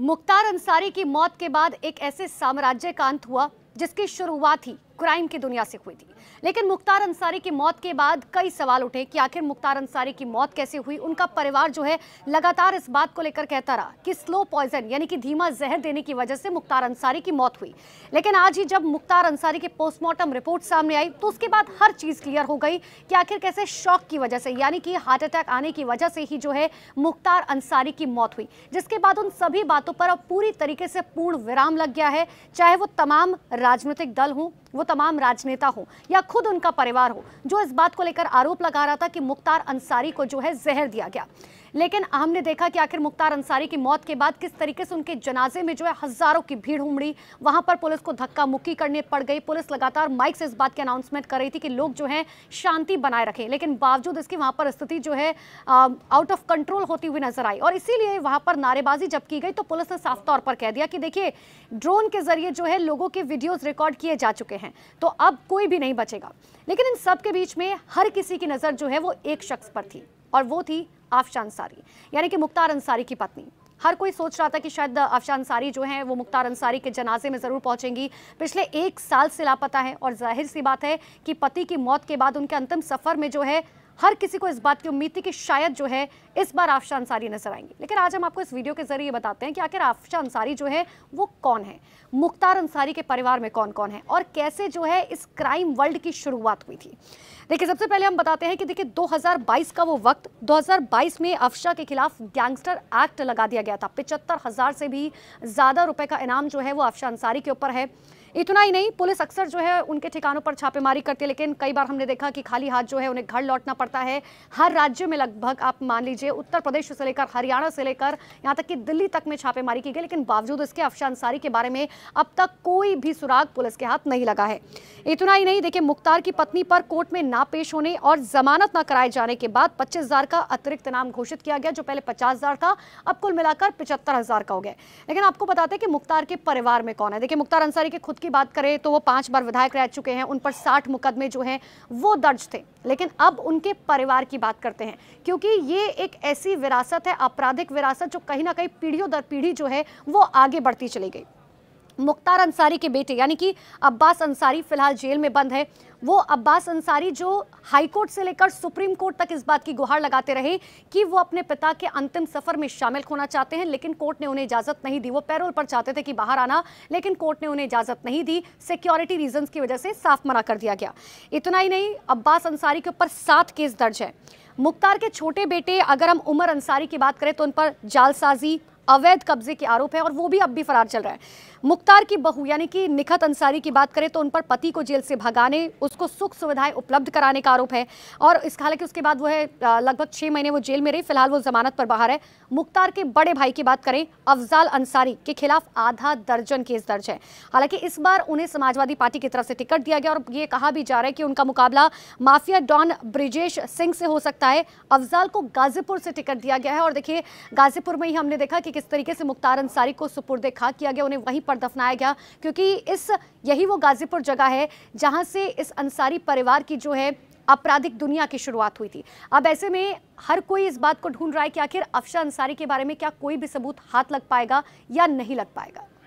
मुख्तार अंसारी की मौत के बाद एक ऐसे साम्राज्य का अंत हुआ जिसकी शुरुआत ही क्राइम की दुनिया से हुई थी लेकिन मुख्तार अंसारी की मौत के बाद कई सवाल उठे कि आखिर मुख्तार अंसारी की मौत कैसे हुई उनका परिवार जो है लगातार इस बात को लेकर कहता रहा कि स्लो पॉइजन यानी कि धीमा जहर देने की वजह से मुख्तार अंसारी की मौत हुई लेकिन आज ही जब मुख्तार अंसारी की पोस्टमार्टम रिपोर्ट सामने आई तो उसके बाद हर चीज़ क्लियर हो गई कि आखिर कैसे शॉक की वजह से यानी कि हार्ट अटैक आने की वजह से ही जो है मुख्तार अंसारी की मौत हुई जिसके बाद उन सभी बातों पर अब पूरी तरीके से पूर्ण विराम लग गया है चाहे वो तमाम राजनीतिक दल हों वो तमाम राजनेता हो या खुद उनका परिवार हो जो इस बात को लेकर आरोप लगा रहा था कि मुख्तार अंसारी को जो है जहर दिया गया लेकिन हमने देखा कि आखिर मुख्तार अंसारी की मौत के बाद किस तरीके से उनके जनाजे में जो है हज़ारों की भीड़ उमड़ी वहां पर पुलिस को धक्का मुक्की करने पड़ गई पुलिस लगातार माइक से इस बात की अनाउंसमेंट कर रही थी कि लोग जो है शांति बनाए रखें लेकिन बावजूद इसकी वहां पर स्थिति जो है आउट ऑफ कंट्रोल होती हुई नजर आई और इसीलिए वहां पर नारेबाजी जब की गई तो पुलिस ने साफ तौर पर कह दिया कि देखिए ड्रोन के जरिए जो है लोगों के वीडियोज रिकॉर्ड किए जा चुके हैं तो अब कोई भी नहीं बचेगा लेकिन इन सबके बीच में हर किसी की नज़र जो है वो एक शख्स पर थी और वो थी आफशा अंसारी यानी कि मुख्तार अंसारी की पत्नी हर कोई सोच रहा था कि शायद अफशा अंसारी जो है वो मुख्तार अंसारी के जनाजे में ज़रूर पहुंचेंगी पिछले एक साल से लापता है और जाहिर सी बात है कि पति की मौत के बाद उनके अंतिम सफ़र में जो है हर किसी को इस बात की उम्मीद थी कि शायद जो है इस बार आफशा अंसारी नजर आएंगी लेकिन आज हम आपको इस वीडियो के जरिए बताते हैं कि आखिर आफशा अंसारी जो है वो कौन है मुख्तार अंसारी के परिवार में कौन कौन है और कैसे जो है इस क्राइम वर्ल्ड की शुरुआत हुई थी देखिए सबसे पहले हम बताते हैं कि देखिए 2022 का वो वक्त 2022 में अफशा के खिलाफ गैंगस्टर एक्ट लगा दिया गया था पिचहत्तर हज़ार से भी ज़्यादा रुपए का इनाम जो है वो अफशा अंसारी के ऊपर है इतना ही नहीं पुलिस अक्सर जो है उनके ठिकानों पर छापेमारी करती है लेकिन कई बार हमने देखा कि खाली हाथ जो है उन्हें घर लौटना पड़ता है हर राज्य में लगभग आप मान लीजिए उत्तर प्रदेश से लेकर हरियाणा से लेकर यहाँ तक कि दिल्ली तक में छापेमारी की गई लेकिन बावजूद इसके अफशा अंसारी के बारे में अब तक कोई भी सुराग पुलिस के हाथ नहीं लगा है इतना ही नहीं देखिए मुख्तार की पत्नी पर कोर्ट में ना पेश होने और जमानत ना कराए जाने के बाद पच्चीस हजार का अतिरिक्त इनाम घोषित किया गया जो पहले पचास हजार था अब कुल मिलाकर पिचहत्तर हजार का हो गया लेकिन आपको बताते हैं कि मुख्तार के परिवार में कौन है देखिए मुख्तार अंसारी के खुद की बात करें तो वो पांच बार विधायक रह चुके हैं उन पर साठ मुकदमे जो हैं वो दर्ज थे लेकिन अब उनके परिवार की बात करते हैं क्योंकि ये एक ऐसी विरासत है आपराधिक विरासत जो कहीं ना कहीं पीढ़ियों दर पीढ़ी जो है वो आगे बढ़ती चली गई मुख्तार अंसारी के बेटे यानी कि अब्बास अंसारी फिलहाल जेल में बंद है वो अब्बास अंसारी जो हाईकोर्ट से लेकर सुप्रीम कोर्ट तक इस बात की गुहार लगाते रहे कि वो अपने पिता के अंतिम सफर में शामिल होना चाहते हैं लेकिन कोर्ट ने उन्हें इजाजत नहीं दी वो पैरोल पर चाहते थे कि बाहर आना लेकिन कोर्ट ने उन्हें इजाजत नहीं दी सिक्योरिटी रीजन की वजह से साफ मना कर दिया गया इतना ही नहीं अब्बास अंसारी के ऊपर सात केस दर्ज है मुख्तार के छोटे बेटे अगर हम उमर अंसारी की बात करें तो उन पर जालसाजी अवैध कब्जे के आरोप है और वो भी अब भी फरार चल रहा है मुख्तार की बहू यानी कि निखत अंसारी की बात करें तो उन पर पति को जेल से भगाने उसको सुख सुविधाएं उपलब्ध कराने का आरोप है और इस हालांकि उसके बाद वो है लगभग छह महीने वो जेल में रही फिलहाल वो जमानत पर बाहर है मुख्तार के बड़े भाई की बात करें अफजाल अंसारी के खिलाफ आधा दर्जन केस दर्ज है हालांकि इस बार उन्हें समाजवादी पार्टी की तरफ से टिकट दिया गया और ये कहा भी जा रहा है कि उनका मुकाबला माफिया डॉन ब्रिजेश सिंह से हो सकता है अफजाल को गाजीपुर से टिकट दिया गया है और देखिए गाजीपुर में ही हमने देखा कि किस तरीके से मुख्तार अंसारी को सुपुर्द खाक किया गया उन्हें वहीं पर दफनाया गया क्योंकि इस यही वो गाजीपुर जगह है जहाँ से इस अंसारी परिवार की जो है आपराधिक दुनिया की शुरुआत हुई थी अब ऐसे में हर कोई इस बात को ढूंढ रहा है कि आखिर अफशा अंसारी के बारे में क्या कोई भी सबूत हाथ लग पाएगा या नहीं लग पाएगा